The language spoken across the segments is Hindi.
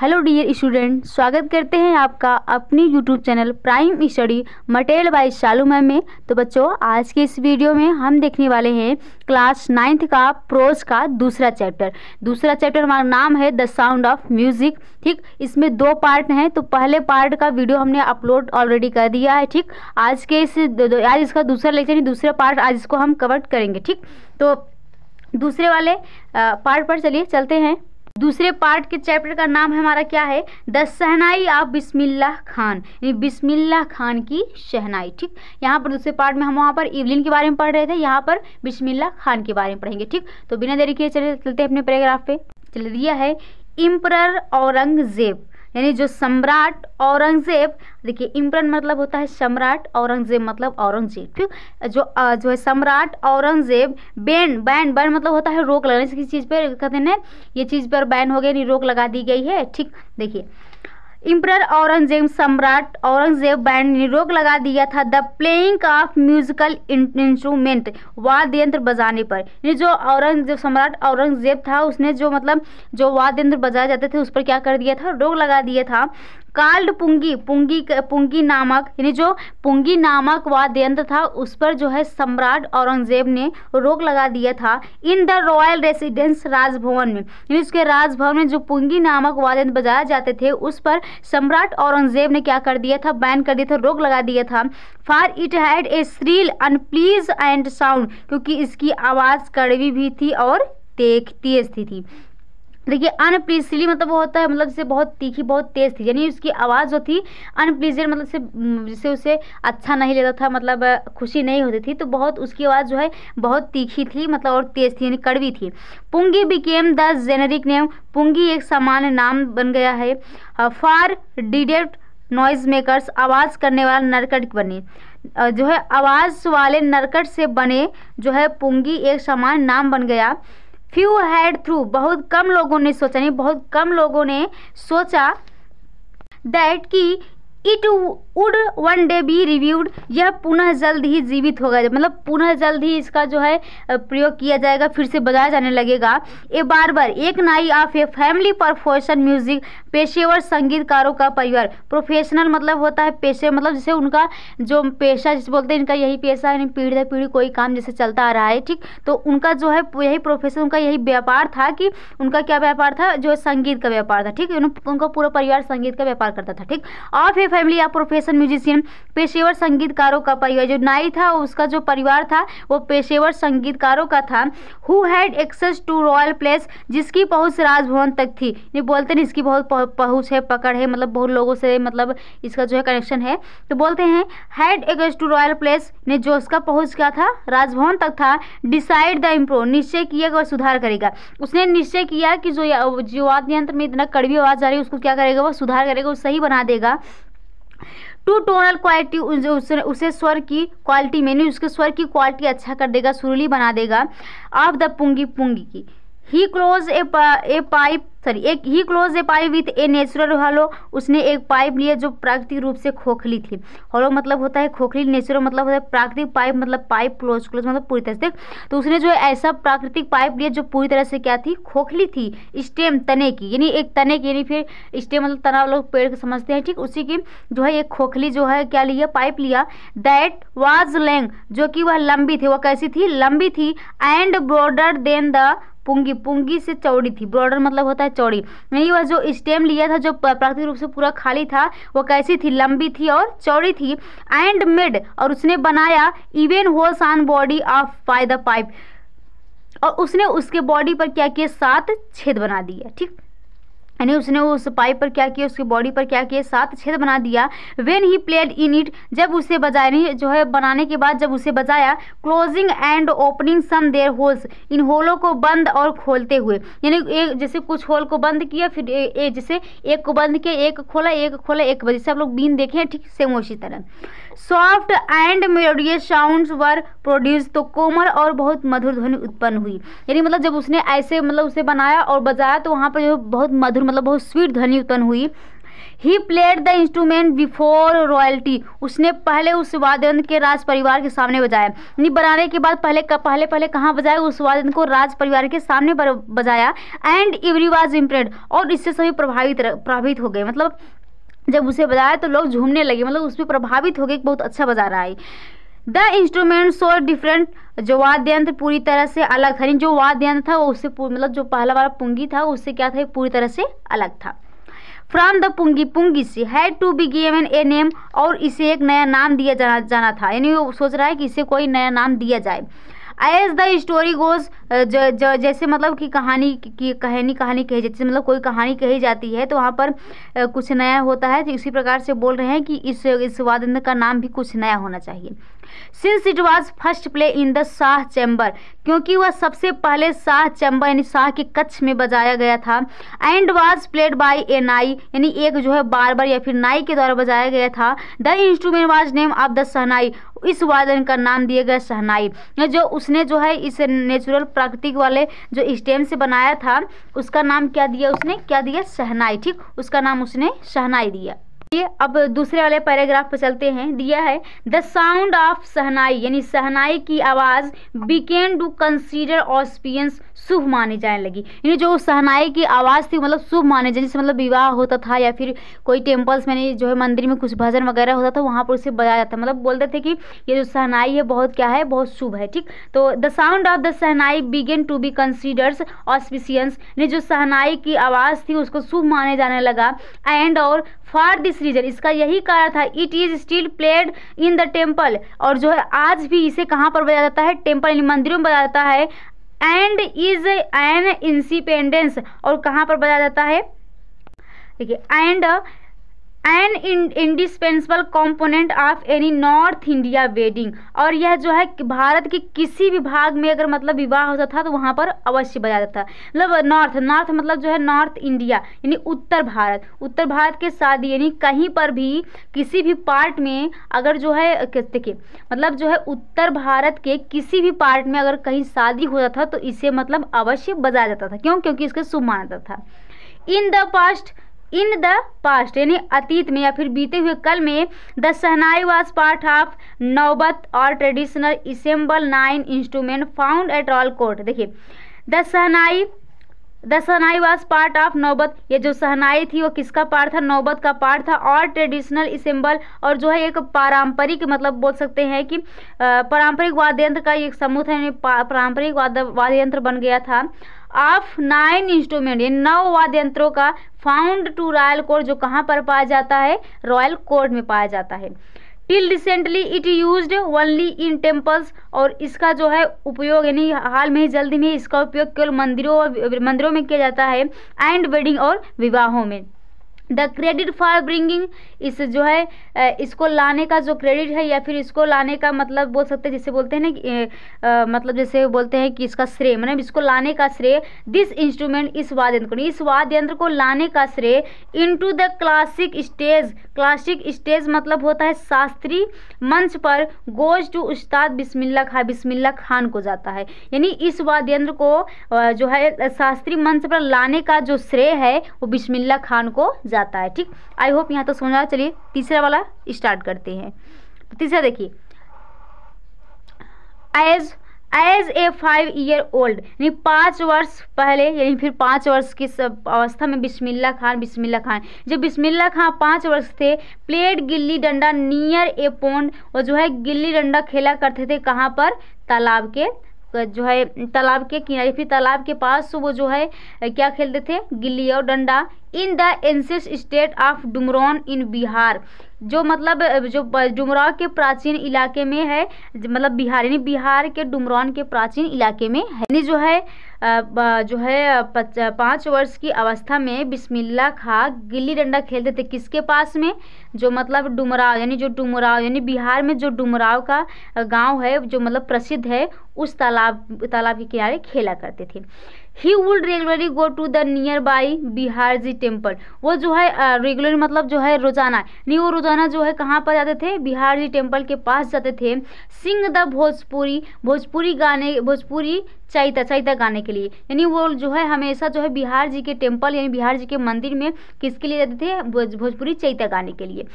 हेलो डियर स्टूडेंट स्वागत करते हैं आपका अपनी YouTube channel prime study material by Shalu ma'am में तो बच्चों आज के इस वीडियो में हम देखने वाले हैं क्लास नाइन्थ का प्रोज का दूसरा चैप्टर दूसरा चैप्टर हमारा नाम है द साउंड ऑफ म्यूज़िक ठीक इसमें दो पार्ट हैं तो पहले पार्ट का वीडियो हमने अपलोड ऑलरेडी कर दिया है ठीक आज के इस आज इसका दूसरा लेक्चर दूसरा पार्ट आज इसको हम कवर करेंगे ठीक तो दूसरे वाले पार्ट पर चलिए चलते हैं दूसरे पार्ट के चैप्टर का नाम है हमारा क्या है द शहनाई ऑफ बिस्मिल्लाह खान यानी बिस्मिल्लाह खान की शहनाई ठीक यहाँ पर दूसरे पार्ट में हम वहाँ पर इवलिन के बारे में पढ़ रहे थे यहाँ पर बिस्मिल्लाह खान के बारे में पढ़ेंगे ठीक तो बिना देरी के चले चलते अपने पैराग्राफ पे चल दिया है इम्पर औरंगजेब यानी जो सम्राट औरंगजेब देखिए इम्रन मतलब होता है सम्राट औरंगजेब मतलब औरंगजेब ठीक जो जो है सम्राट औरंगजेब बैन बैन बैन मतलब होता है रोक लगाने किसी चीज़ पर कहते हैं ये चीज़ पर बैन हो गया यानी रोक लगा दी गई है ठीक देखिए इम्पर औरंगजेब सम्राट औरंगजेब बैंड ने रोक लगा दिया था the playing of musical instrument वाद्य यंत्र बजाने पर ये जो औरंगजेब सम्राट औरंगजेब था उसने जो मतलब जो वाद्य यंत्र बजाए जाते थे उस पर क्या कर दिया था रोक लगा दिया था काल्ड पुंगी पुंगी पुंगी नामक यानी जो पुंगी नामक वाद्य यंत्र था उस पर जो है सम्राट औरंगजेब ने रोक लगा दिया था इन द रॉयल रेसिडेंस राजभवन में यानी उसके राजभवन में जो पुंगी नामक वाद्य यंत्र बजाए जाते थे उस पर सम्राट औरंगजेब ने क्या कर दिया था बैन कर दिया था रोक लगा दिया था for it had a shrill unpleasant and sound क्योंकि इसकी आवाज़ कड़वी भी थी और तेज थी देखिए अनप्लीसली मतलब वो होता है मतलब जैसे बहुत तीखी बहुत तेज़ थी यानी उसकी आवाज़ जो थी अनप्लीजेड मतलब से जिसे उसे अच्छा नहीं लेता था मतलब खुशी नहीं होती थी तो बहुत उसकी आवाज़ जो है बहुत तीखी थी मतलब और तेज़ थी यानी कड़वी थी pungi became the generic name pungi एक सामान्य नाम बन गया है फार डिडेक्ट नॉइज मेकरस आवाज़ करने वाला नरकट बने जो है आवाज़ वाले नरकट से बने जो है पुंगी एक सामान्य नाम बन गया फ्यू हैड थ्रू बहुत कम लोगों ने सोचा नहीं बहुत कम लोगों ने सोचा दैट कि it would one day be reviewed यह पुनः जल्द ही जीवित होगा मतलब पुनः जल्द ही इसका जो है प्रयोग किया जाएगा फिर से बजाया जाने लगेगा ए बार बार एक nai of a family professional music पेशेवर संगीतकारों का परिवार प्रोफेशनल मतलब होता है पेशे मतलब जैसे उनका जो पेशा जिसे बोलते हैं इनका यही पेशा है पीढ़ी दर पीढ़ी कोई काम जैसे चलता आ रहा है ठीक तो उनका जो है यही प्रोफेशन उनका यही व्यापार था कि उनका क्या व्यापार था जो संगीत का व्यापार था ठीक उनका पूरा परिवार संगीत का व्यापार करता था ठीक और फिर फैमिली या प्रोफेशन म्यूजिशियन पेशेवर संगीतकारों का परिवार जो नाई था उसका जो परिवार था वो पेशेवर संगीतकारों का था who had access to royal place जिसकी पहुँच राजभवन तक थी ये बोलते हैं इसकी बहुत पहुँच है पकड़ है मतलब बहुत लोगों से मतलब इसका जो है कनेक्शन है तो बोलते हैं head against to royal place ने जो उसका पहुँच क्या था राजभवन तक था डिसाइड द इम्प्रूव निश्चय किया कि वह सुधार करेगा उसने निश्चय किया कि जो जीवाद यंत्र में इतना कड़वी आवाज़ आ रही है उसको क्या करेगा वह सुधार करेगा वो सही बना देगा टू टोनल क्वालिटी उसे, उसे स्वर की क्वालिटी में नहीं उसके स्वर की क्वालिटी अच्छा कर देगा सुरली बना देगा ऑफ द पुंगी पुंगी की he close a pipe sorry एक he close a pipe with a natural hollow उसने एक पाइप लिया जो प्राकृतिक रूप से खोखली थी हॉलो मतलब होता है खोखली नेचुरल मतलब होता है प्राकृतिक पाइप मतलब पाइप क्लोज क्लोज मतलब पूरी तरह से तो उसने जो है ऐसा प्राकृतिक पाइप लिया जो पूरी तरह से क्या थी खोखली थी स्टेम तने की यानी एक तने की यानी फिर स्टेम मतलब तना लोग पेड़ को समझते हैं ठीक उसी की जो है एक खोखली जो है क्या लिया पाइप लिया दैट वाज लेंग जो कि वह लंबी थी वह कैसी थी लंबी थी and broader than the pungi पुंगी से चौड़ी थी ब्रॉडर मतलब होता है है चौड़ी मेरी वह जो स्टेम लिया था जो प्राकृतिक रूप से पूरा खाली था वो कैसी थी लंबी थी और चौड़ी थी एंड मिड और उसने बनाया इवेन हो on body of by the pipe और उसने उसके बॉडी पर क्या किया सात छेद बना दिया ठीक यानी उसने उस पाइप पर क्या किया उसकी बॉडी पर क्या किया सात छेद बना दिया when he played in it जब उसे बजाया नहीं जो है बनाने के बाद जब उसे बजाया closing and opening some there holes in होलों को बंद और खोलते हुए यानी एक जैसे कुछ होल को बंद किया फिर ए, ए, जैसे एक को बंद किया एक खोला एक खोला एक बजे से आप लोग बीन देखे ठीक सेम उसी तरह soft and melodious sound were produce तो कोमल और बहुत मधुर ध्वनि उत्पन्न हुई यानी मतलब जब उसने ऐसे मतलब उसे बनाया और बजाया तो वहाँ पर जो बहुत मधुर मतलब बहुत स्वीट ध्वनि उत्पन्न हुई he played the instrument before royalty उसने पहले उस वाद्यंत्र के राज परिवार के सामने बजाया यानी बनाने के बाद पहले पहले पहले कहाँ बजाया उस वाद्यंत्र को राज परिवार के सामने बजाया एंड इवरी वाज इम्प्रेड और इससे सभी प्रभावित प्रभावित हो गए मतलब जब उसे बजाया तो लोग झूमने लगे मतलब उस पर प्रभावित हो गए बहुत अच्छा बजा रहा है द इंस्ट्रूमेंट सो डिफरेंट जो वाद्य यंत्र पूरी तरह से अलग था जो वाद्य यंत्र था उससे मतलब जो पहला वाला पुंगी था उससे क्या था पूरी तरह से अलग था फ्रॉम द पुंगी पुंगी से had to be given a name और इसे एक नया नाम दिया जाना जाना था यानी वो सोच रहा है कि इसे कोई नया नाम दिया जाए एज द स्टोरी गोज जैसे मतलब कि कहानी की कहानी कहानी कही जैसे मतलब कोई कहानी कही जाती है तो वहाँ पर कुछ नया होता है तो इसी प्रकार से बोल रहे हैं कि इस इस वादन का नाम भी कुछ नया होना चाहिए since it was first play in the shah chamber क्योंकि वह सबसे पहले शाह चैम्बर यानी शाह के कच्छ में बजाया गया था and was played by a nai यानी एक जो है बार बार या फिर नाई के द्वारा बजाया गया था the instrument was name of the shehnai इस वादन का नाम दिया गया सहनाई जो उसने जो है इस नेचुरल प्राकृतिक वाले जो स्टेम से बनाया था उसका नाम क्या दिया उसने क्या दिया सहनाई ठीक उसका नाम उसने सहनाई दिया अब दूसरे वाले पैराग्राफ पर चलते हैं दिया है द साउंड ऑफ सहनाई यानी सहनाई की आवाज़ बिकेन टू कंसीडर ऑस्पियंस शुभ माने जाने लगी यानी जो सहनाई की आवाज़ थी मतलब शुभ माने जाने जैसे मतलब विवाह होता था या फिर कोई टेम्पल्स में जो है मंदिर में कुछ भजन वगैरह होता था वहां पर उसे बजाया जाता मतलब बोलते थे कि ये जो सहनाई है बहुत क्या है बहुत शुभ है ठीक तो the sound of the shehnai began to be considers auspicious ने जो सहनाई की आवाज़ थी उसको शुभ माने जाने लगा एंड और फॉर दिस रीजन इसका यही कारण था it is still played in the temple और जो है आज भी इसे कहाँ पर बजाया जाता है टेम्पल यानी मंदिरों में बजाया जाता है एंड इज एन इंसिपेंडेंस और कहाँ पर बजाया जाता है ठीक है and an indispensable component of any north India wedding और यह जो है भारत के किसी भी भाग में अगर मतलब विवाह होता था तो वहाँ पर अवश्य बजाया था मतलब नॉर्थ नॉर्थ मतलब जो है नॉर्थ इंडिया यानी उत्तर भारत उत्तर भारत के साथ यानी कहीं पर भी किसी भी पार्ट में अगर जो है देखिए मतलब जो है उत्तर भारत के किसी भी पार्ट में अगर कहीं शादी होता था तो इसे मतलब अवश्य बजाया जाता था क्यों क्योंकि इसके शुभ माना जाता था in the past in the past यानी अतीत में या फिर बीते हुए कल में the shehnai was part of naubat or traditional ensemble nine instrument found at all court देखिए the shehnai the shehnai was part of naubat ये जो सहनाई थी वो किसका पार्ट था नौबत का पार्ट था और ट्रेडिशनल इसम्बल और जो है एक पारंपरिक मतलब बोल सकते हैं कि पारंपरिक वाद्य यंत्र का एक समूह था पारंपरिक वाद्य यंत्र बन गया था ऑफ नाइन इंस्ट्रूमेंट ये नौ वाद्यंत्रों यंत्रों का फाउंड टू रॉयल कोर्ट जो कहाँ पर पाया जाता है रॉयल कोर्ट में पाया जाता है till recently it use only in temples और इसका जो है उपयोग यानी हाल में ही जल्दी में इसका उपयोग केवल मंदिरों और मंदिरों में किया जाता है एंड वेडिंग और विवाहों में द क्रेडिट फॉर ब्रिंगिंग इस जो है इसको लाने का जो क्रेडिट है या फिर इसको लाने का मतलब बोल सकते हैं जैसे बोलते हैं ना मतलब जैसे बोलते हैं कि इसका श्रेय मतलब इसको लाने का श्रेय दिस इंस्ट्रूमेंट इस वाद्य यंत्र को इस वाद्य यंत्र को लाने का श्रेय into the classic stage classic stage मतलब होता है शास्त्रीय मंच पर गोज टू उस्ताद बिस्मिल्ला खान बिस्मिल्ला खान को जाता है यानी इस वाद्य यंत्र को जो है शास्त्रीय मंच पर लाने का जो श्रेय है वो बिस्मिल्ला खान को जाता जाता है ठीक आई होप यहाँ तो समझ आ चलिए तीसरा वाला स्टार्ट करते हैं तो तीसरा देखिए age age a five year old यानी पाँच वर्ष पहले यानी फिर पाँच वर्ष की अवस्था में बिस्मिल्ला खान बिस्मिल्ला खान जब बिस्मिल्ला खान पाँच वर्ष थे प्लेड गिल्ली डंडा नियर ए पोंड और जो है गिल्ली डंडा खेला करते थे कहाँ पर तालाब के जो है तालाब के किनारे फिर तालाब के पास वो जो है क्या खेलते थे गिल्ली और डंडा in the ancient state of Dumraon in Bihar जो मतलब जो डुमराव के प्राचीन इलाके में है मतलब बिहार यानी बिहार के डुमरान के प्राचीन इलाके में है यानी जो है जो है पाँच वर्ष की अवस्था में बिस्मिल्ला खा गिल्ली डंडा खेलते थे किसके पास में जो मतलब डुमराव यानी जो डुमराव यानी बिहार में जो डुमराव का गांव है जो मतलब प्रसिद्ध है उस तालाब तालाब के किनारे खेला करते थे he would regularly go to the nearby Bihar ji temple वो जो है रेगुलर मतलब जो है रोजाना नहीं वो रोजाना जो है कहाँ पर जाते थे बिहार जी टेम्पल के पास जाते थे सिंग द भोजपुरी भोजपुरी गाने भोजपुरी चैता चैता गाने के लिए यानी वो जो है हमेशा जो है बिहार जी के टेम्पल यानी बिहार जी के मंदिर में किसके लिए जाते थे भोजपुरी चैता गाने के लिए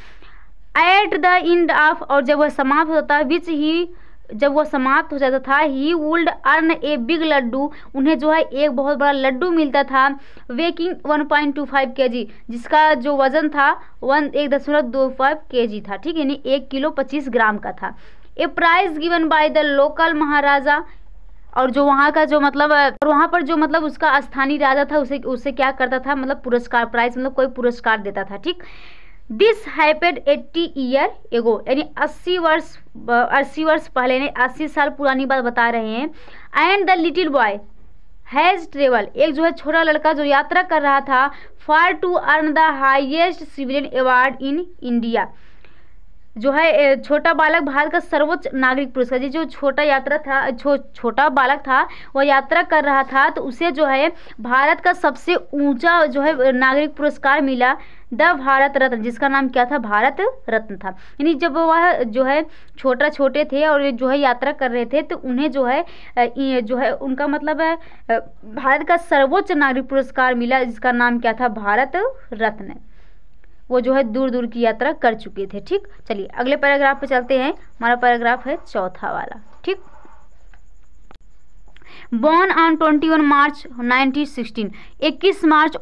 एट द एंड ऑफ और जब वह समाप्त होता है विच ही जब वह समाप्त हो जाता था he would earn a big laddu उन्हें जो है एक बहुत बड़ा लड्डू मिलता था weighing one point two five k g जिसका जो वजन था वन एक दशमलव दो फाइव के जी था ठीक है यानी एक किलो पच्चीस ग्राम का था a prize given by the local maharaja और जो वहाँ का जो मतलब और वहाँ पर जो मतलब उसका स्थानीय राजा था उसे उसे क्या करता था मतलब पुरस्कार प्राइज मतलब कोई पुरस्कार देता था ठीक this happened eighty year ago यानी अस्सी वर्ष अस्सी वर्ष पहले यानी अस्सी साल पुरानी बात बता रहे हैं and the little boy has travel एक जो है छोटा लड़का जो यात्रा कर रहा था far to earn the highest civilian award in India जो है छोटा बालक भारत का सर्वोच्च नागरिक पुरस्कार जी जो छोटा यात्रा था छो, छोटा बालक था वह यात्रा कर रहा था तो उसे जो है भारत का सबसे ऊंचा जो है नागरिक पुरस्कार मिला द भारत रत्न जिसका नाम क्या था भारत रत्न था यानी जब वह जो है छोटा छोटे थे और जो है यात्रा कर रहे थे तो उन्हें जो है जो है उनका मतलब है भारत का सर्वोच्च नागरिक पुरस्कार मिला जिसका नाम क्या था भारत रत्न वो जो है दूर दूर की यात्रा कर चुके थे ठीक चलिए अगले पैराग्राफ पर चलते हैं हमारा पैराग्राफ है चौथा वाला ठीक born on twenty one March nineteen sixteen इक्कीस मार्च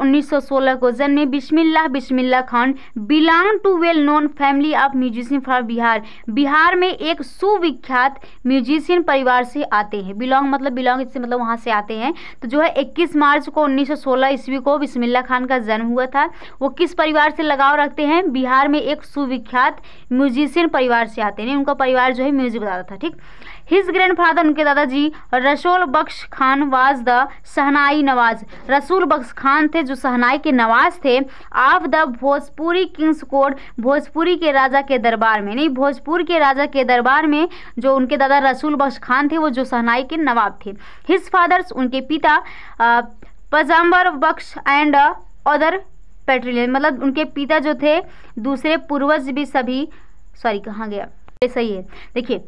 सोलह को जन्मे Bismillah Bismillah Khan belong to well known family of musician for Bihar Bihar में एक सुविख्यात म्यूजिशियन परिवार से आते हैं बिलोंग मतलब बिलोंग इससे मतलब वहाँ से आते हैं तो जो है इक्कीस मार्च को उन्नीस सौ सोलह ईस्वी को बिस्मिल्ला खान का जन्म हुआ था वो किस परिवार से लगाव रखते हैं बिहार में एक सुविख्यात म्यूजिशियन परिवार से आते हैं उनका परिवार जो है म्यूजिक बताता था ठीक हिज ग्रैंड फादर उनके दादाजी रसूल बख्श खान वाज द शहनाई नवाज रसूल बख्श खान थे जो शहनाई के नवाज थे of the Bhojpuri kings court Bhojpuri के राजा के दरबार में नहीं भोजपुर के राजा के दरबार में जो उनके दादा रसूल बख्श खान थे वो जो शहनाई के नवाब थे हिज फादर्स उनके पिता पजाम्बर बख्श एंड अदर पेट्रोलियन मतलब उनके पिता जो थे दूसरे पूर्वज भी सभी सॉरी कहाँ गया सही है देखिए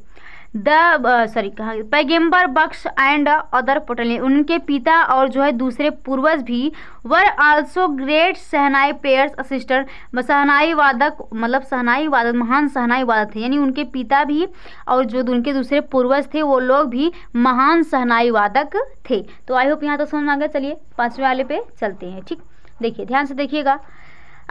the sorry Paigambar Bux and other paternal उनके पिता और जो है दूसरे पूर्वज भी were also great shehnai players असिस्टर सहनाई वादक मतलब सहनाई वादक महान सहनाई वादक थे यानी उनके पिता भी और जो उनके दूसरे पूर्वज थे वो लोग भी महान सहनाई वादक थे तो आई होप यहाँ तो समझ में आ गया चलिए पाँचवें वाले पे चलते हैं ठीक देखिए ध्यान से देखिएगा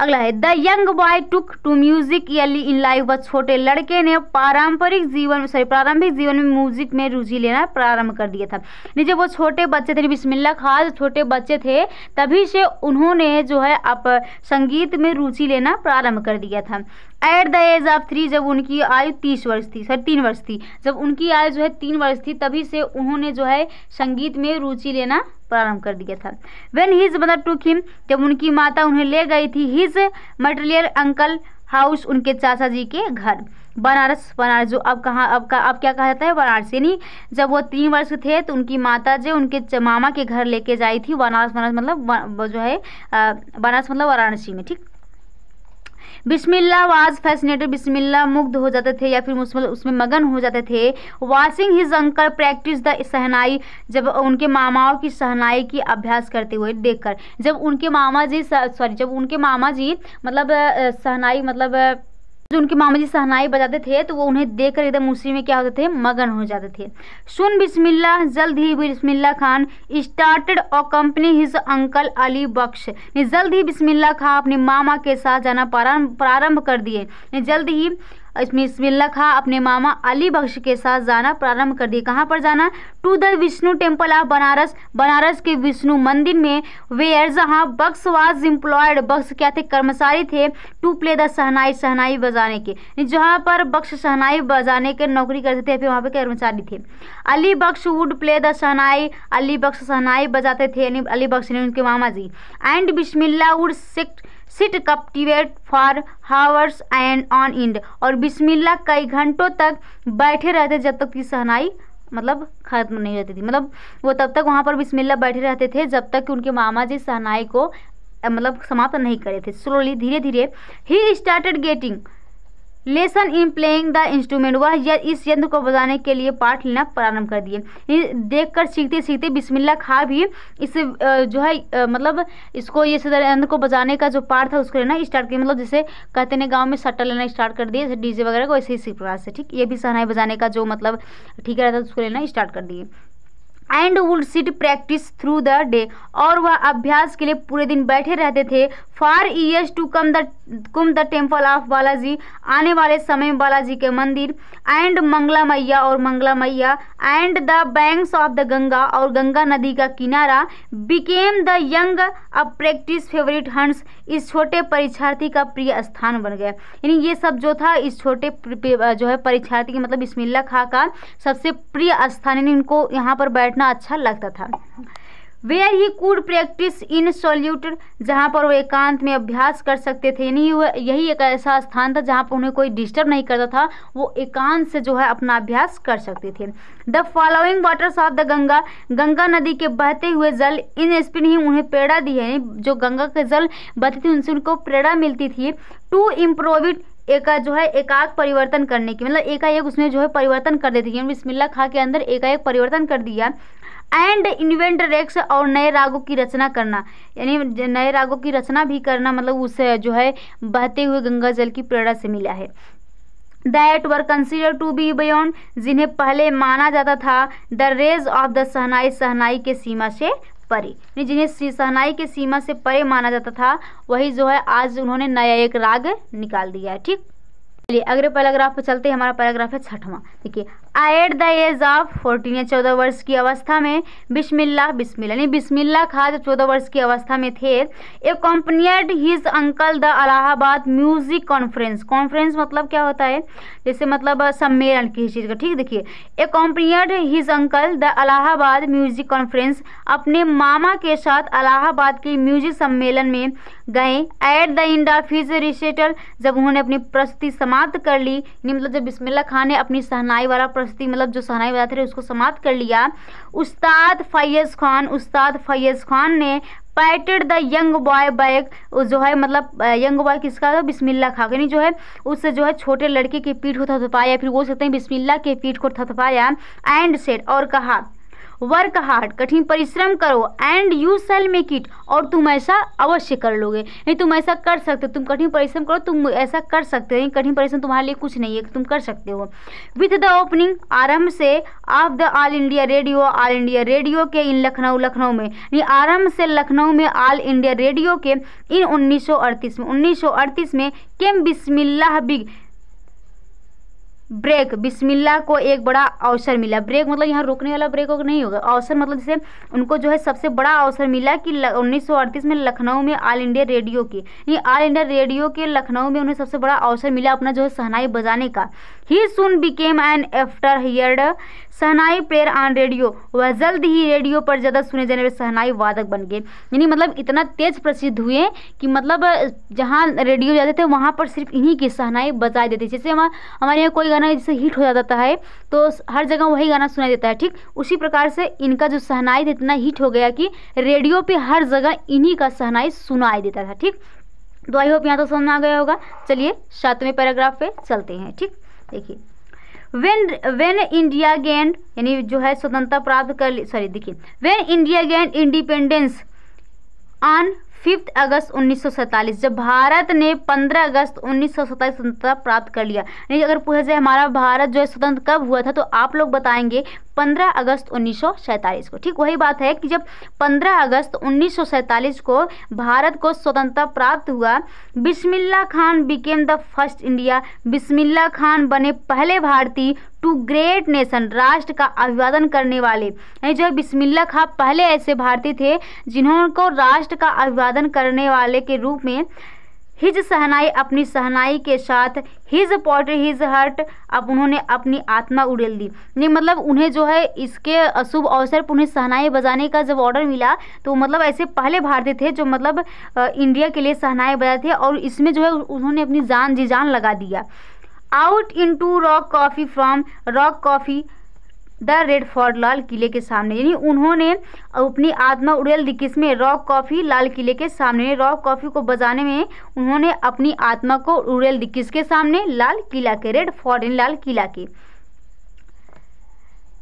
अगला है the young boy took to music early in life व छोटे लड़के ने पारंपरिक जीवन सॉरी प्रारंभिक जीवन में म्यूजिक में रुचि लेना प्रारंभ कर दिया था नहीं जब वो छोटे बच्चे थे बिस्मिल्ला खास छोटे बच्चे थे तभी से उन्होंने जो है आप संगीत में रुचि लेना प्रारंभ कर दिया था at the age of three जब उनकी आयु तीस वर्ष थी सर तीन वर्ष थी जब उनकी आयु जो है तीन वर्ष थी तभी से उन्होंने जो है संगीत में रुचि लेना प्रारंभ कर दिया था when his mother to him जब उनकी माता उन्हें ले गई थी हिज मटेरियल अंकल हाउस उनके चाचा जी के घर बनारस बनारस जो अब कहाँ अब का अब क्या कहा जाता है बनारस यानी जब वो तीन वर्ष थे तो उनकी माता जो उनके मामा के घर लेके जाई थी बनारस बनारस मतलब जो है बनारस मतलब वाराणसी में ठीक बिस्मिल्ला वाज फैसिनेटेड बिस्मिल्ला मुग्ध हो जाते थे या फिर मतलब उसमें मगन हो जाते थे watching his uncle practise the shehnai जब उनके मामाओं की सहनाई की अभ्यास करते हुए देखकर जब उनके मामा जी सॉरी जब उनके मामा जी मतलब सहनाई मतलब जो उनके मामा जी सहनाई बजाते थे तो वो उन्हें देखकर एकदम उसी में क्या होते थे मगन हो जाते थे सुन बिस्मिल्ला जल्द ही Bismillah Khan started accompany his uncle Ali Bakhsh ने जल्द ही बिस्मिल्ला खान अपने मामा के साथ जाना प्रारंभ कर दिए जल्द ही इसमें खां अपने मामा अली बख्श के साथ जाना प्रारंभ कर दिया कहाँ पर जाना to the Vishnu temple of Banaras Banaras के विष्णु मंदिर में वेयर जहाँ बक्स वाज एम्प्लॉयड बक्स क्या थे कर्मचारी थे to play the shehnai shehnai बजाने के जहाँ पर बक्स सहनाई बजाने के नौकरी करते थे फिर वहाँ पर कर्मचारी थे Ali Bakhsh would play the shehnai Ali Bakhsh shehnai बजाते थे अली बख्श ने उनके मामा जी and Bismillah would sit sit captivated for hours and on end और बिस्मिल्ला कई घंटों तक बैठे रहते जब तक की सहनाई मतलब ख़त्म नहीं रहती थी मतलब वो तब तक वहाँ पर बिस्मिल्ला बैठे रहते थे जब तक कि उनके मामा जी सहनाई को मतलब समाप्त नहीं करे थे स्लोली धीरे धीरे ही started getting lesson in playing the instrument वह इस यंत्र को बजाने के लिए पाठ लेना प्रारंभ कर दिए देखकर सीखते सीखते बिस्मिल्ला खा भी इस जो है मतलब इसको ये यंत्र को बजाने का जो पार्ट था उसको लेना स्टार्ट किया मतलब जैसे कहते हैं गाँव में सट्टा लेना स्टार्ट कर दिए डीजे वगैरह को ऐसे ही इसी प्रकार से ठीक ये भी सहनाई बजाने का जो मतलब ठीक रहता था उसको लेना स्टार्ट कर दिए and would sit practise through the day और वह अभ्यास के लिए पूरे दिन बैठे रहते थे for years to come the come the temple of Balaji आने वाले समय में बालाजी के मंदिर एंड मंगला मैया और Mangala Maiya and the banks of the Ganga और गंगा नदी का किनारा became the young a practice favourite haunt इस छोटे परीक्षार्थी का प्रिय स्थान बन गया यानी ये सब जो था इस छोटे जो है परीक्षार्थी मतलब बिस्मिल्ला खां का सबसे प्रिय स्थान यानी इनको यहाँ पर बैठना अच्छा लगता था where he could practise in solitude जहाँ पर वो एकांत में अभ्यास कर सकते थे यानी यही एक ऐसा स्थान था जहाँ पर उन्हें कोई डिस्टर्ब नहीं करता था वो एकांत से जो है अपना अभ्यास कर सकते थे the following waters of the Ganga Ganga नदी के बहते हुए जल इन स्पिन ही उन्हें प्रेरणा दी है जो गंगा के जल बहते थे उनसे उनको प्रेरणा मिलती थी टू इम्प्रोविड एक एका जो है एकाक परिवर्तन करने की मतलब एकाएक उसमें जो है परिवर्तन कर देती है बिस्मिल्ला खा के अंदर एकाएक परिवर्तन कर दिया एंड इन्वेंटर रेक्स और नए रागों की रचना करना यानी नए रागों की रचना भी करना मतलब उसे जो है बहते हुए गंगा जल की प्रेरणा से मिला है that were considered to be beyond जिन्हें पहले माना जाता था the range of the shehnai shehnai के सीमा से परे जिन्हें सहनाई के सीमा से परे माना जाता था वही जो है आज उन्होंने नया एक राग निकाल दिया है ठीक चलिए अगले पैराग्राफ पर चलते हैं हमारा पैराग्राफ है छठवां देखिए at the age of fourteen या चौदह वर्ष की अवस्था में बिस्मिल्ला बिस्मिल्ला यानी बिस्मिल्ला खा जो चौदह वर्ष की अवस्था में थे he accompanied his uncle the Allahabad music conference conference मतलब क्या होता है जैसे मतलब सम्मेलन किसी चीज़ का ठीक देखिए he accompanied his uncle the Allahabad music conference अपने मामा के साथ अलाहाबाद के म्यूजिक सम्मेलन में गए at the end of his recital जब उन्होंने अपनी प्रस्तुति समाप्त कर ली मतलब जब बिस्मिल्ला खान ने अपनी सहनाई वाला प्रस्तुति मतलब जो सहनाई बजाते थे उसको समाप्त कर लिया उस्ताद फैज़ खान उस्ताद फैज़ खान ने patted the young boy back जो है मतलब यंग बॉय किसका था बिस्मिल्ला खा यानी जो है उससे जो है छोटे लड़के की पीठ को थपथपाया फिर वो सकते हैं बिस्मिल्ला के पीठ को थपथपाया एंड सेट और कहा वर्क हार्ड कठिन परिश्रम करो and you shall make it और तुम ऐसा अवश्य कर लोगे नहीं तुम ऐसा कर सकते हो तुम कठिन परिश्रम करो तुम ऐसा कर सकते हो कठिन परिश्रम तुम्हारे लिए कुछ नहीं है तुम कर सकते हो विथ द ओपनिंग आरंभ से of the All India Radio All India Radio के इन लखनऊ लखनऊ में यानी आरंभ से लखनऊ में ऑल इंडिया रेडियो के इन उन्नीस में उन्नीस में केम बिस्मिल्लाह बिग ब्रेक बिस्मिल्ला को एक बड़ा अवसर मिला ब्रेक मतलब यहाँ रुकने वाला ब्रेक नहीं होगा अवसर मतलब जैसे उनको जो है सबसे बड़ा अवसर मिला कि उन्नीस में लखनऊ में ऑल इंडिया रेडियो की ऑल इंडिया रेडियो के लखनऊ में उन्हें सबसे बड़ा अवसर मिला अपना जो है सहनाई बजाने का ही soon became an often heard shehnai player on radio वह जल्द ही रेडियो पर ज़्यादा सुने जाने वाले सहनाई वादक बन गए यानी मतलब इतना तेज प्रसिद्ध हुए कि मतलब जहाँ रेडियो जाते थे वहाँ पर सिर्फ इन्हीं की सहनाई बजाई देती जैसे हम हमारे यहाँ कोई गाना जैसे हिट हो जाता है तो हर जगह वही गाना सुनाई देता है ठीक उसी प्रकार से इनका जो सहनाई था इतना हिट हो गया कि रेडियो पर हर जगह इन्हीं का सहनाई सुनाई देता था ठीक तो आई होप यहाँ तो समझ में आ गया होगा चलिए सातवें पैराग्राफ पे चलते हैं ठीक देखिए वेन वेन इंडिया गेन यानी जो है स्वतंत्रता प्राप्त कर ली सॉरी देखिए when India gain independence on fifth August 1947 जब भारत ने 15 अगस्त 1947 स्वतंत्रता प्राप्त कर लिया यानी अगर पूछा जाए हमारा भारत जो है स्वतंत्र कब हुआ था तो आप लोग बताएंगे पंद्रह अगस्त उन्नीस को ठीक वही बात है कि जब 15 अगस्त उन्नीस को भारत को स्वतंत्रता प्राप्त हुआ Bismillah Khan became the first India Bismillah Khan बने पहले भारतीय टू ग्रेट नेशन राष्ट्र का अभिवादन करने वाले यानी जो बिस्मिल्ला खान पहले ऐसे भारतीय थे जिन्होंने को राष्ट्र का अभिवादन करने वाले के रूप में हिज सहनाई अपनी सहनाई के साथ हिज पॉट हिज हर्ट अब उन्होंने अपनी आत्मा उड़ेल दी नहीं मतलब उन्हें जो है इसके अशुभ अवसर पर उन्हें सहनाई बजाने का जब ऑर्डर मिला तो मतलब ऐसे पहले भारतीय थे जो मतलब इंडिया के लिए सहनाई बजाए थे और इसमें जो है उन्होंने अपनी जान जी जान लगा दिया out in to Raag Kafi from Raag Kafi the Red Fort लाल किले के सामने यानी उन्होंने अपनी आत्मा उड़ेल दी में रॉक कॉफ़ी लाल किले के सामने रॉक कॉफ़ी को बजाने में उन्होंने अपनी आत्मा को उड़ेल दी किसके सामने लाल किला के रेड फॉर लाल किला के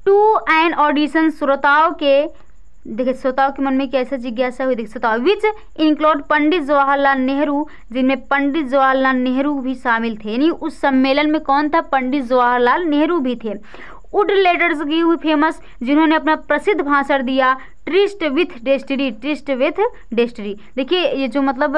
टू एंड ऑडिशन श्रोताओं के देखिए श्रोताओं के मन में कैसा जिज्ञासा हुई देखिए श्रोताओं विच इंक्लूड पंडित जवाहरलाल नेहरू जिनमें पंडित जवाहरलाल नेहरू भी शामिल थे यानी उस सम्मेलन में कौन था पंडित जवाहरलाल नेहरू भी थे वुड लेडर्स की हुई फेमस जिन्होंने अपना प्रसिद्ध भाषण दिया tryst with destiny tryst with destiny देखिए ये जो मतलब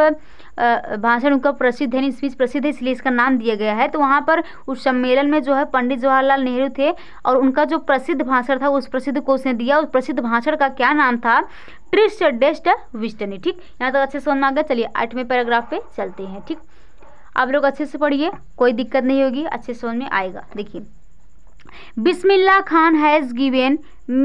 भाषण उनका प्रसिद्ध है स्पीच प्रसिद्ध है इसलिए इसका नाम दिया गया है तो वहाँ पर उस सम्मेलन में जो है पंडित जवाहरलाल नेहरू थे और उनका जो प्रसिद्ध भाषण था उस प्रसिद्ध को उसने दिया उस प्रसिद्ध भाषण का क्या नाम था ट्रिस्ट डेस्ट विस्टनी ठीक यहाँ तक तो अच्छे से समझ में आ गया चलिए आठवें पैराग्राफ पे चलते हैं ठीक आप लोग अच्छे से पढ़िए कोई दिक्कत नहीं होगी अच्छे समझ में आएगा देखिए Bismillah Khan has given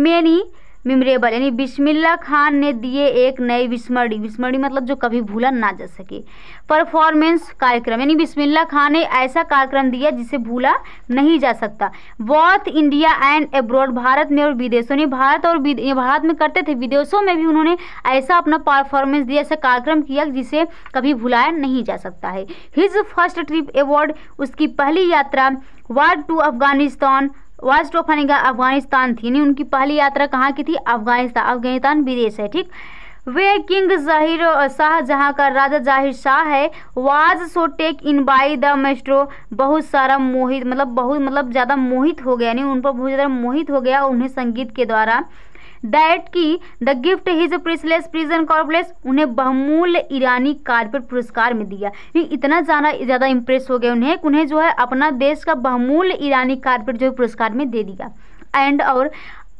many memorable यानी बिस्मिल्ला खान ने दिए एक नए विस्मरणी विस्मरणी मतलब जो कभी भूला ना जा सके परफॉर्मेंस कार्यक्रम यानी बिस्मिल्ला खान ने ऐसा कार्यक्रम दिया जिसे भूला नहीं जा सकता बॉथ इंडिया एंड एब्रॉड भारत में और विदेशों ने भारत और भारत में करते थे विदेशों में भी उन्होंने ऐसा अपना परफॉर्मेंस दिया ऐसा कार्यक्रम किया जिसे कभी भुलाया नहीं जा सकता है हिज फर्स्ट ट्रिप अवार्ड उसकी पहली यात्रा वार टू अफगानिस्तान वाज टोफानिगा अफगानिस्तान थी नहीं उनकी पहली यात्रा कहाँ की थी अफगानिस्तान अफगानिस्तान विदेश है ठीक वे किंग जाहिर शाह जहाँ का राजा जाहिर शाह है was so taken by the maestro बहुत सारा मोहित मतलब बहुत मतलब ज़्यादा मोहित हो गया नहीं उन पर बहुत ज़्यादा मोहित हो गया उन्हें संगीत के द्वारा दैट की the gift his priceless Persian carpet उन्हें बहुमूल्य ईरानी कार्पेट पुरस्कार में दिया इतना ज़्यादा ज़्यादा इम्प्रेस हो गए उन्हें उन्हें जो है अपना देश का बहुमूल्य ईरानी कार्पेट जो पुरस्कार में दे दिया एंड और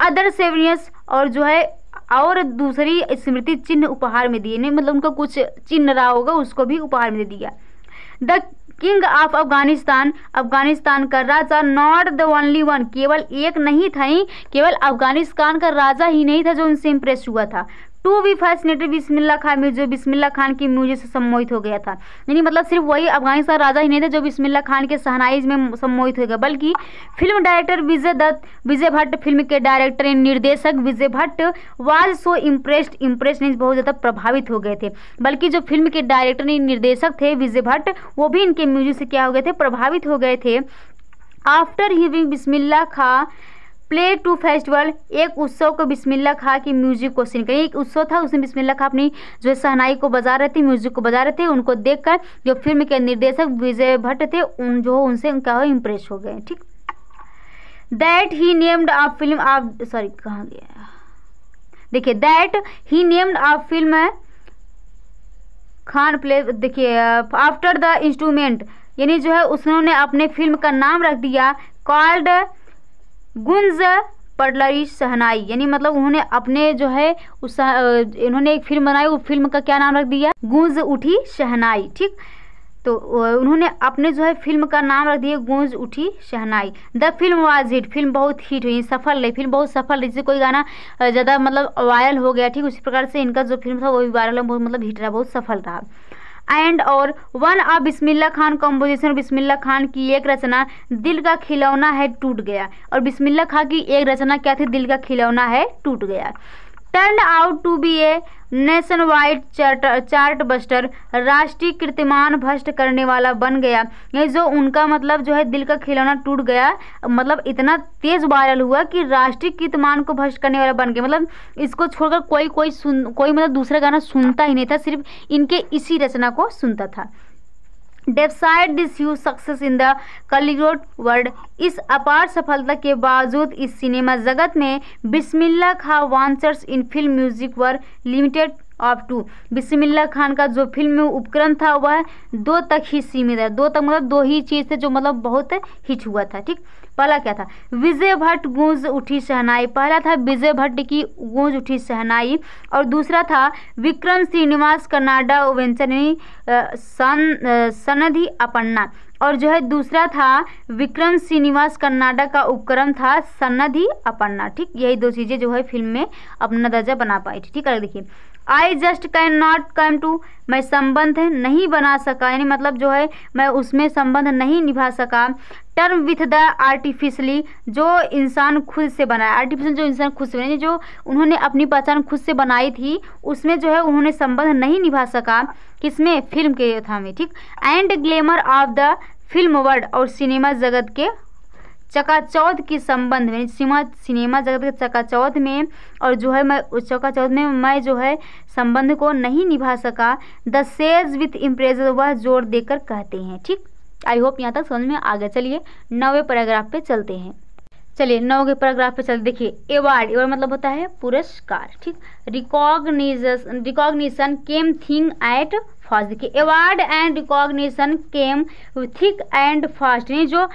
अदर सेवनियस और जो है और दूसरी स्मृति चिन्ह उपहार में दिए नहीं मतलब उनका कुछ चिन्ह रहा होगा उसको भी उपहार में दे दिया the king of Afghanistan Afghanistan का राजा नॉट द ओनली वन केवल एक नहीं था ही केवल अफगानिस्तान का राजा ही नहीं था जो उनसे इम्प्रेस हुआ था टू भी फैसिनेटेड बिस्मिल्ला खान जो बिस्मिल्ला खान की म्यूजिक से सम्मोहित हो गया था यानी मतलब सिर्फ वही अफगानिस्तान राजा ही नहीं थे जो बिस्मिल्ला खान के सहनाइज में सम्मोहित हो गया बल्कि film director Vijay Dutt Vijay Bhatt film के डायरेक्टर एंड निर्देशक Vijay Bhatt was so impressed impress बहुत ज़्यादा प्रभावित हो गए थे बल्कि जो फिल्म के डायरेक्टर एंड निर्देशक थे विजय भट्ट वो भी इनके म्यूजिक से क्या हो गए थे प्रभावित हो गए थे आफ्टर हिविंग बिस्मिल्ला खा प्ले टू फेस्टिवल एक उत्सव को बिस्मिल्ला खा की म्यूजिक को सीन करें एक उत्सव था उसमें बिस्मिल्ला खा अपनी जो सहनाई को बजा रहे थे म्यूजिक को बजा रहे थे उनको देखकर जो फिल्म के निर्देशक विजय भट्ट थे उन जो उनसे उनका हो इम्प्रेस हो गए ठीक that he named a film आप सॉरी कहाँ गया देखिए that he named a film Khan play देखिए आफ्टर द इंस्ट्रूमेंट यानी जो है उसने अपने फिल्म का नाम रख दिया कॉल्ड गुंज पडलरी सहनाई यानी मतलब उन्होंने अपने जो है उस इन्होंने एक फिल्म बनाई वो फिल्म का क्या नाम रख दिया गूंज उठी शहनाई ठीक तो उन्होंने अपने जो है फिल्म का नाम रख दिया Goonj Uthi Shehnai the film was hit film बहुत हिट हुई सफल रही फिल्म बहुत सफल रही जैसे कोई गाना ज़्यादा मतलब वायरल हो गया ठीक उसी प्रकार से इनका जो फिल्म था वो भी वायरल मतलब हिट रहा बहुत सफल रहा एंड और one of Bismillah Khan composition Bismillah Khan की एक रचना दिल का खिलौना है टूट गया और बिस्मिल्ला खान की एक रचना क्या थी दिल का खिलौना है टूट गया turn out to be a nation wide chartbuster राष्ट्रीय कीर्तिमान भ्रष्ट करने वाला बन गया ये जो उनका मतलब जो है दिल का खिलौना टूट गया मतलब इतना तेज वायरल हुआ कि राष्ट्रीय कीर्तिमान को भ्रष्ट करने वाला बन गया मतलब इसको छोड़कर कोई कोई सुन कोई मतलब दूसरा गाना सुनता ही नहीं था सिर्फ इनके इसी रचना को सुनता था despite this huge success in the celluloid world इस अपार सफलता के बावजूद इस सिनेमा जगत में Bismillah Khan ventures in film music were limited of two Bismillah Khan का जो फिल्म में था वह दो तक ही सीमित है दो तक मतलब दो ही चीज़ थे जो मतलब बहुत हिच हुआ था ठीक पहला क्या था विजय भट्ट गूंज उठी सहनाई पहला था विजय भट्ट की गूंज उठी सहनाई और दूसरा था विक्रम श्रीनिवास कर्नाडा वेंचनी सन सनधि अपन्ना और जो है दूसरा था विक्रम श्रीनिवास कर्नाडा का उपक्रम था सनधि अपन्ना ठीक यही दो चीज़ें जो है फिल्म में अपना दर्जा बना पाई थी ठीक है देखिए I just can not come to मैं संबंध नहीं बना सका यानी मतलब जो है मैं उसमें संबंध नहीं निभा सका टर्म विथ द आर्टिफिशली जो इंसान खुद से बनाया आर्टिफिशियल जो इंसान खुद से बनाया जो उन्होंने अपनी पहचान खुद से बनाई थी उसमें जो है उन्होंने संबंध नहीं निभा सका किसमें फिल्म के था में ठीक and glamour of the film world और सिनेमा जगत के चकाचौद के संबंध में सिनेमा सिनेमा जगत के चकाचौद में और जो है मैं उस चकाचौद में मैं जो है संबंध को नहीं निभा सका द सेज विथ इम्प्रेज वह जोर देकर कहते हैं ठीक आई होप यहाँ तक समझ में आ गया चलिए नवे पैराग्राफ पे चलते हैं चलिए नौ के पैराग्राफ पे चलते देखिए एवार्ड एवार्ड मतलब होता है पुरस्कार ठीक recognise recognition came thick and fast देखिए award and recognition came thick and fast यानी जो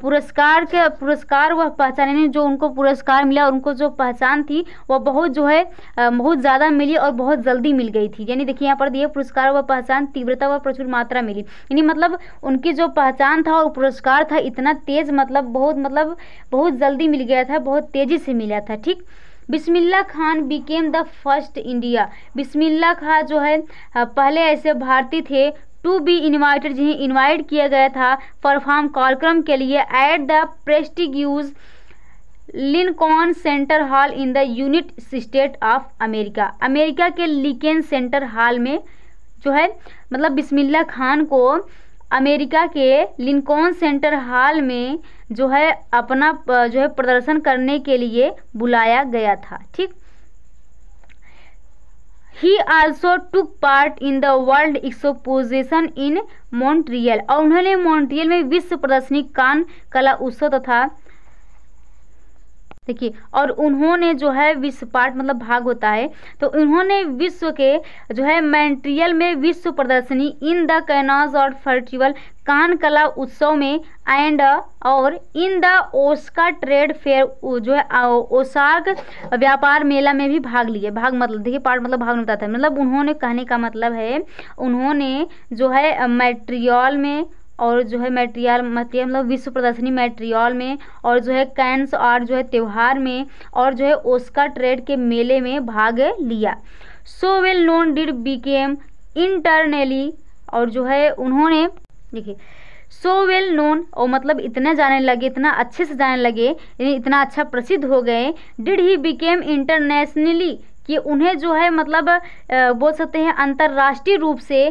पुरस्कार के पुरस्कार वह पहचान यानी जो उनको पुरस्कार मिला और उनको जो पहचान थी वह बहुत जो है बहुत ज़्यादा मिली और बहुत जल्दी मिल गई थी यानी देखिए यहाँ पर दिए पुरस्कार व पहचान तीव्रता व प्रचुर मात्रा मिली यानी मतलब उनकी जो पहचान था और पुरस्कार था इतना तेज़ मतलब बहुत मतलब बहुत जल्दी मिल गया था बहुत तेज़ी से मिला था ठीक Bismillah Khan became the first India Bismillah Khan जो है पहले ऐसे भारतीय थे टू बी इन्वाइटेड जिन्हें इनवाइट किया गया था परफॉर्म कार्यक्रम के लिए at the prestigious Lincoln Centre Hall in the United States of America America के लिकेन सेंटर हॉल में जो है मतलब बिस्मिल्ला खान को अमेरिका के लिंकॉन सेंटर हॉल में जो है अपना जो है प्रदर्शन करने के लिए बुलाया गया था ठीक he also took part in the world exposition in Montreal और उन्होंने मॉन्ट्रियल में विश्व प्रदर्शनी कान कला उत्सव तथा तो देखिए और उन्होंने जो है विश्व पाठ मतलब भाग होता है तो उन्होंने विश्व के जो है मैंट्रियल में विश्व प्रदर्शनी इन द कैनाज और फेस्टिवल कान कला उत्सव में एंड और in the Osaka trade fair जो है ओसाग व्यापार मेला में भी भाग लिए भाग मतलब देखिए पार्ट मतलब भाग बताता था मतलब उन्होंने कहने का मतलब है उन्होंने जो है मैट्रियल में और जो है मेटेरियल मटेरियल मतलब विश्व प्रदर्शनी मेटेरियल में और जो है कैंस और जो है त्यौहार में और जो है ओस्का ट्रेड के मेले में भाग लिया so well known did become internationally और जो है उन्होंने देखिए सो वेल नोन और मतलब इतने जाने लगे इतना अच्छे से जाने लगे इतना अच्छा प्रसिद्ध हो गए डिड ही बिकेम इंटरनेशनली कि उन्हें जो है मतलब बोल सकते हैं अंतर्राष्ट्रीय रूप से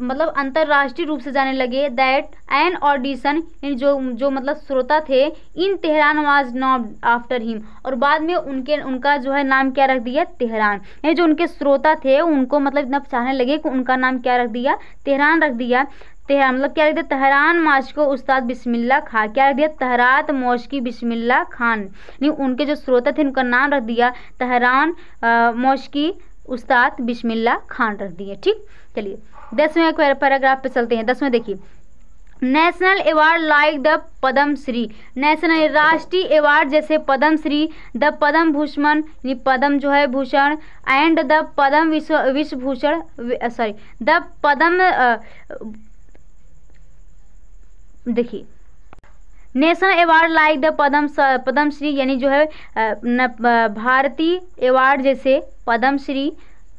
मतलब अंतर्राष्ट्रीय रूप से जाने लगे दैट एन ऑडिशन जो जो मतलब श्रोता थे in Tehran was named after him और बाद में उनके उनका जो है नाम क्या रख दिया तेहरान ये जो उनके श्रोता थे उनको मतलब इतना चाहने लगे कि उनका नाम क्या रख दिया तेहरान रख दिया तेहरान मतलब क्या रख दिया तहरान माशको उस्ताद बिस्मिल्ला खान क्या रख दिया तहरात मौशकी बिस्मिल्ला खान नहीं उनके जो श्रोता थे उनका नाम रख दिया तहरान मौशकी उस्ताद बिस्मिल्ला खान रख दिए ठीक चलिए दसवें पैराग्राफ पे चलते हैं दसवें देखिए national award like the Padma Shri national राष्ट्रीय अवार्ड जैसे पद्म श्री द पद्म भूषण पद्म जो है भूषण एंड द पद्म विश्व विश्वभूषण सॉरी द पद्म देखिए national award like the Padma Padmashri यानी जो है भारतीय अवार्ड जैसे पद्मश्री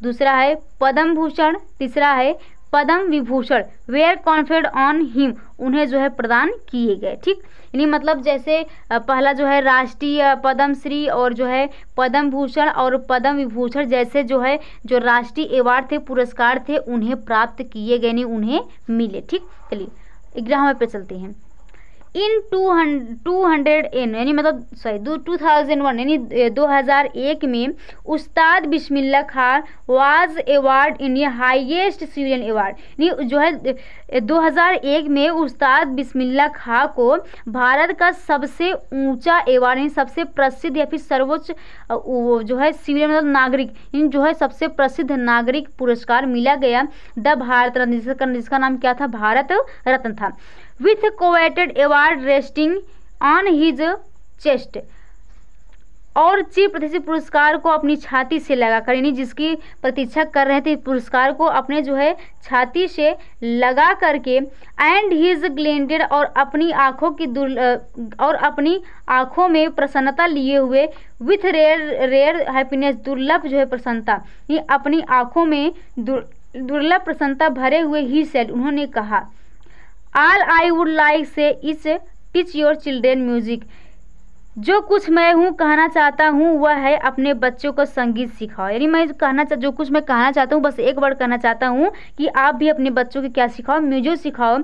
दूसरा है पद्म भूषण तीसरा है Padma Vibhushan were conferred on him उन्हें जो है प्रदान किए गए ठीक यानी मतलब जैसे पहला जो है राष्ट्रीय पद्म श्री और जो है पद्म भूषण और पद्म विभूषण जैसे जो है जो राष्ट्रीय अवार्ड थे पुरस्कार थे उन्हें प्राप्त किए गए नहीं उन्हें मिले ठीक चलिए ग्राहम पे चलते हैं in two two hundred and यानी मतलब सॉरी दो टू थाउजेंड वन यानी दो हज़ार एक में Ustad Bismillah Khan was awarded India highest civilian award यानी जो है दो हज़ार एक में उस्ताद बिस्मिल्ला खां को भारत का सबसे ऊंचा एवार्ड यानी सबसे प्रसिद्ध या फिर सर्वोच्च जो है सिविलियन मतलब नागरिक यानी जो है सबसे प्रसिद्ध नागरिक पुरस्कार मिला गया द भारत रत्न जिसका नाम क्या था भारत रत्न था with coveted award resting on his chest और चीफ प्रतिष्ठित पुरस्कार को अपनी छाती से लगाकर यानी जिसकी प्रतीक्षा कर रहे थे पुरस्कार को अपने जो है छाती से लगा करके एंड ही इज ग्लेंडेड और अपनी आँखों की दुर् और अपनी आँखों में प्रसन्नता लिए हुए विथ रेयर रेयर हैप्पीनेस दुर्लभ जो है प्रसन्नता ये अपनी आँखों में दुर्लभ प्रसन्नता भरे हुए ही सेड उन्होंने कहा आल आई वुड लाइक से इस टीच योर चिल्ड्रेन म्यूजिक जो कुछ मैं हूँ कहना चाहता हूँ वह है अपने बच्चों को संगीत सिखाओ यानी मैं कहना चाह जो कुछ मैं कहना चाहता हूँ बस एक वर्ड कहना चाहता हूँ कि आप भी अपने बच्चों को क्या सिखाओ म्यूजिक सिखाओ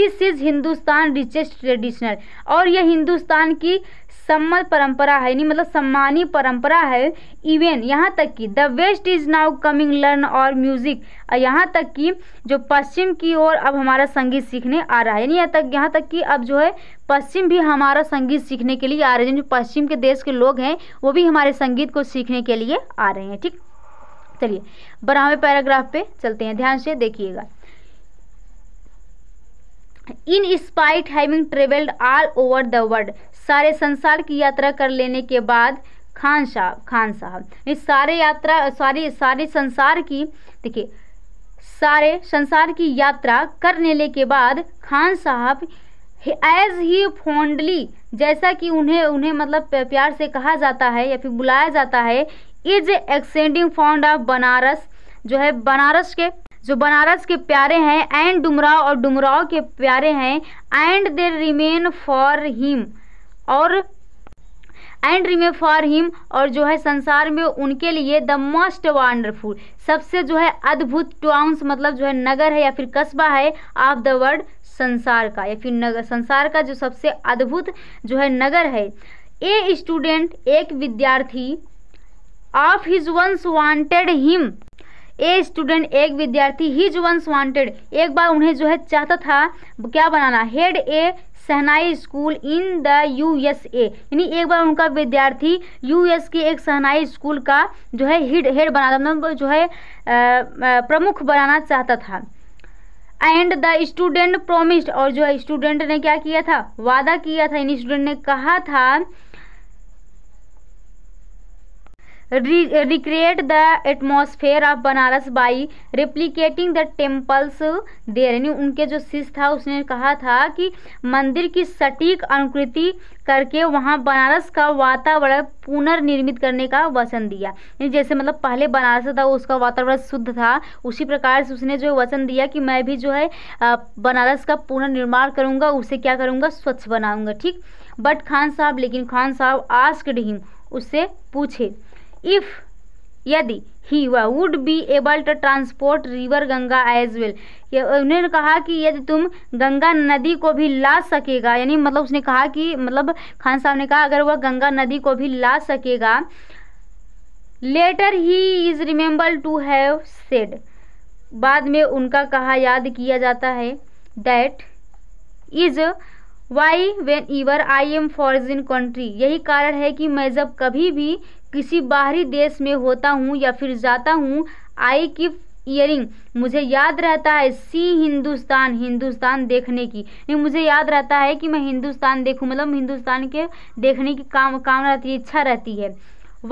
this is Hindustan richest traditional और यह हिंदुस्तान की सम्मत परंपरा है यानी मतलब सम्मानी परंपरा है इवेन यहाँ तक कि the west is now coming learn और म्यूजिक यहाँ तक कि जो पश्चिम की ओर अब हमारा संगीत सीखने आ रहा है यानी यहाँ तक यहाँ तक कि अब जो है पश्चिम भी हमारा संगीत सीखने के लिए आ रहे हैं जो पश्चिम के देश के लोग हैं वो भी हमारे संगीत को सीखने के लिए आ रहे हैं ठीक चलिए बारहवे पैराग्राफ पे चलते हैं ध्यान से देखिएगा in spite having travelled all over the world सारे संसार की यात्रा कर लेने के बाद खान साहब खान साहब इस सारे यात्रा सारी सारे संसार की देखिए सारे संसार की यात्रा कर लेने के बाद खान साहब एज ही फोंडली जैसा कि उन्हें उन्हें मतलब प्यार से कहा जाता है या फिर बुलाया जाता है is ascending fond of Banaras जो है बनारस के जो बनारस के प्यारे हैं एंड डुमराव और डुमराव के प्यारे हैं and they remain for him और एंड रिमे फॉर हिम और जो है संसार में उनके लिए द मोस्ट वंडरफुल सबसे जो है अद्भुत टाउंस मतलब जो है नगर है या फिर कस्बा है ऑफ द वर्ल्ड संसार का या फिर नगर संसार का जो सबसे अद्भुत जो है नगर है ए स्टूडेंट एक विद्यार्थी of his once wanted him a student एक विद्यार्थी हिज वंस वांटेड एक बार उन्हें जो है चाहता था क्या बनाना had a shehnai school in the USA यानी एक बार उनका विद्यार्थी यूएस के एक सहनाई स्कूल का जो है हेड हेड बना मतलब जो है प्रमुख बनाना चाहता था एंड द स्टूडेंट प्रोमिस्ड और जो है स्टूडेंट ने क्या किया था वादा किया था इन स्टूडेंट ने कहा था recreate the atmosphere of Banaras by replicating the temples there यानी उनके जो शिष्य था उसने कहा था कि मंदिर की सटीक अनुकृति करके वहाँ बनारस का वातावरण पुनर्निर्मित करने का वचन दिया यानी जैसे मतलब पहले बनारस था उसका वातावरण शुद्ध था उसी प्रकार से उसने जो वचन दिया कि मैं भी जो है बनारस का पुनर्निर्माण करूँगा उसे क्या करूँगा स्वच्छ बनाऊँगा ठीक बट खान साहब लेकिन खान साहब आस्कड हिम उससे पूछे इफ़ यदि ही वह would be able to transport river Ganga as well उन्होंने कहा कि यदि तुम गंगा नदी को भी ला सकेगा यानी मतलब उसने कहा कि मतलब खान साहब ने कहा अगर वह गंगा नदी को भी ला सकेगा later he is remembered to have said बाद में उनका कहा याद किया जाता है that is why whenever I am in country यही कारण है कि मैं जब कभी भी किसी बाहरी देश में होता हूँ या फिर जाता हूँ आई की ईयरिंग मुझे याद रहता है सी हिंदुस्तान हिंदुस्तान देखने की नहीं मुझे याद रहता है कि मैं हिंदुस्तान देखूं मतलब हिंदुस्तान के देखने की काम काम रहती है इच्छा रहती है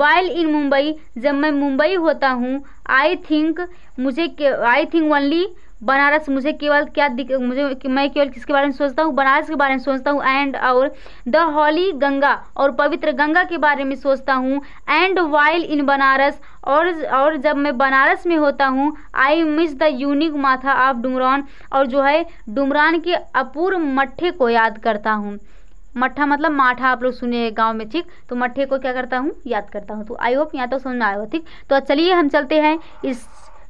वाइल इन मुंबई जब मैं मुंबई होता हूँ आई थिंक मुझे आई थिंक ओनली बनारस मुझे केवल क्या मुझे मैं केवल किसके बारे में सोचता हूँ बनारस के बारे में सोचता हूँ एंड और द हॉली गंगा और पवित्र गंगा के बारे में सोचता हूँ एंड वाइल इन बनारस और और जब मैं बनारस में होता हूँ I miss the unique mattha of Dumraon और जो है डुमरान के अपूर्व मट्ठे को याद करता हूँ मट्ठा मतलब माठा आप लोग सुने गांव में ठीक तो मट्ठे को क्या करता हूँ याद करता हूँ तो आई होप यहाँ तो समझ में आया हो ठीक तो चलिए हम चलते हैं इस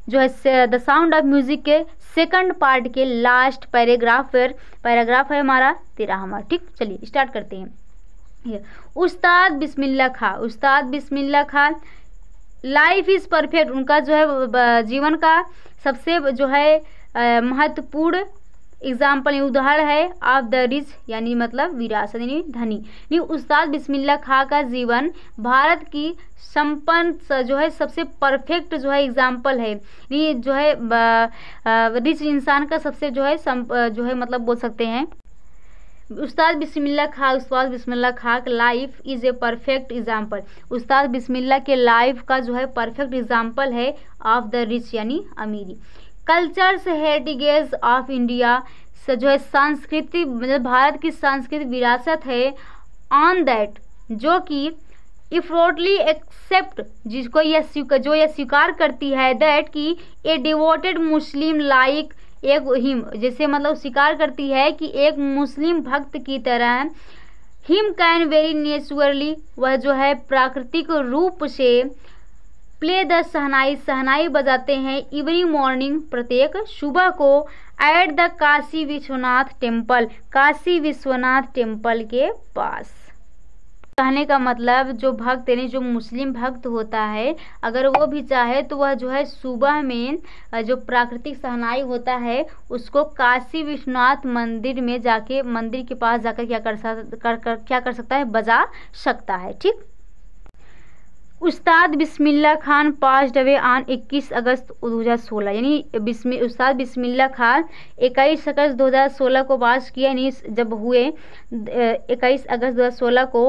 जो है द साउंड ऑफ म्यूजिक के सेकंड पार्ट के लास्ट पैराग्राफ पर पैराग्राफ है हमारा तेरा हमारा ठीक चलिए स्टार्ट करते हैं उस्ताद Bismillah Khan Ustad Bismillah Khan life is perfect उनका जो है जीवन का सबसे जो है महत्वपूर्ण एग्जाम्पल उदाहरण है ऑफ द रिच यानी मतलब विरासत यानी धनी यानी उस्ताद बिस्मिल्ला खां का जीवन भारत की संपन्न जो है सबसे परफेक्ट जो है एग्जाम्पल है ये जो है रिच इंसान का सबसे जो है सम, जो है मतलब बोल सकते हैं उस्ताद बिस्मिल्ला खा उस्ताद बिस्मिल्ला खा का life is a perfect example Ustad Bismillah के लाइफ का जो है परफेक्ट एग्जाम्पल है ऑफ द रिच यानी अमीरी कल्चर्स हेरिटेज ऑफ इंडिया से जो है सांस्कृतिक मतलब भारत की सांस्कृतिक विरासत है ऑन दैट जो कि इफ्रोटली एक्सेप्ट जिसको यह स्वीकार जो यह स्वीकार करती है दैट कि ए डिवोटेड मुस्लिम लाइक एक हिम जैसे मतलब स्वीकार करती है कि एक मुस्लिम भक्त की तरह हिम कैन वेरी नेचुरली वह जो है प्राकृतिक रूप से प्ले द सहनाई सहनाई बजाते हैं इवनिंग मॉर्निंग प्रत्येक सुबह को at the Kashi Vishwanath temple Kashi Vishwanath temple के पास कहने का मतलब जो भक्त यानी जो मुस्लिम भक्त होता है अगर वो भी चाहे तो वह जो है सुबह में जो प्राकृतिक सहनाई होता है उसको काशी विश्वनाथ मंदिर में जाके मंदिर के पास जाकर क्या कर सकता कर, कर क्या कर सकता है बजा सकता है ठीक उस्ताद बिस्मिल्ला खान पाँच डबे आन इक्कीस अगस्त दो हज़ार सोलह यानी बिस्मि उस्ताद बिस्मिल्ला खान इक्कीस अगस्त दो हज़ार सोलह को पास किया यानी जब हुए इक्कीस अगस्त दो हज़ार सोलह को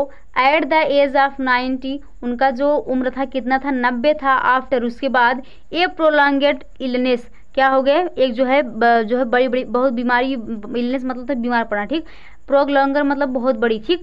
at the age of ninety उनका जो उम्र था कितना था नब्बे था आफ्टर उसके बाद ए प्रोलॉन्गेड इलनेस क्या हो गया एक जो है जो है बड़ी बड़ी बहुत बीमारी इलनेस मतलब था बीमार पड़ना ठीक प्रोग्लॉन्गर मतलब बहुत बड़ी थी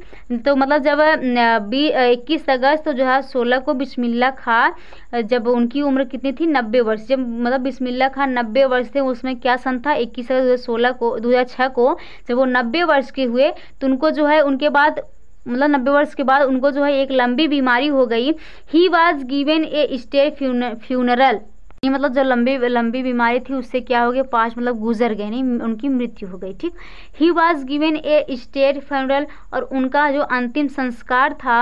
तो मतलब जब बी इक्कीस अगस्त तो जो है सोलह को बिस्मिल्ला खां जब उनकी उम्र कितनी थी नब्बे वर्ष जब मतलब बिस्मिल्ला खां नब्बे वर्ष थे उसमें क्या सन था इक्कीस अगस्त दो को दो को जब वो नब्बे वर्ष के हुए तो उनको जो है उनके बाद मतलब नब्बे वर्ष के बाद उनको जो है एक लंबी बीमारी हो गई he was given a state funeral ये मतलब जो लंबी लंबी बीमारी थी उससे क्या हो गया पाँच मतलब गुजर गए नहीं उनकी मृत्यु हो गई ठीक he was given a state funeral और उनका जो अंतिम संस्कार था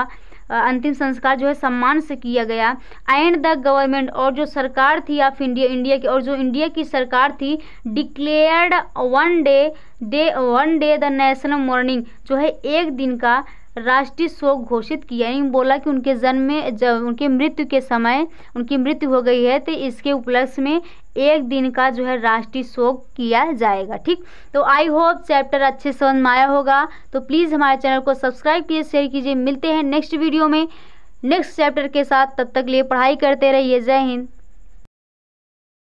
अंतिम संस्कार जो है सम्मान से किया गया एंड द गवर्नमेंट और जो सरकार थी ऑफ इंडिया इंडिया की और जो इंडिया की सरकार थी declared one day day one day the national mourning जो है एक दिन का राष्ट्रीय शोक घोषित किया यानी बोला कि उनके जन्म में जब उनके मृत्यु के समय उनकी मृत्यु हो गई है तो इसके उपलक्ष्य में एक दिन का जो है राष्ट्रीय शोक किया जाएगा ठीक तो आई होप चैप्टर अच्छे समझ माया आया होगा तो प्लीज़ हमारे चैनल को सब्सक्राइब कीजिए शेयर कीजिए मिलते हैं नेक्स्ट वीडियो में नेक्स्ट चैप्टर के साथ तब तक लिए पढ़ाई करते रहिए जय हिंद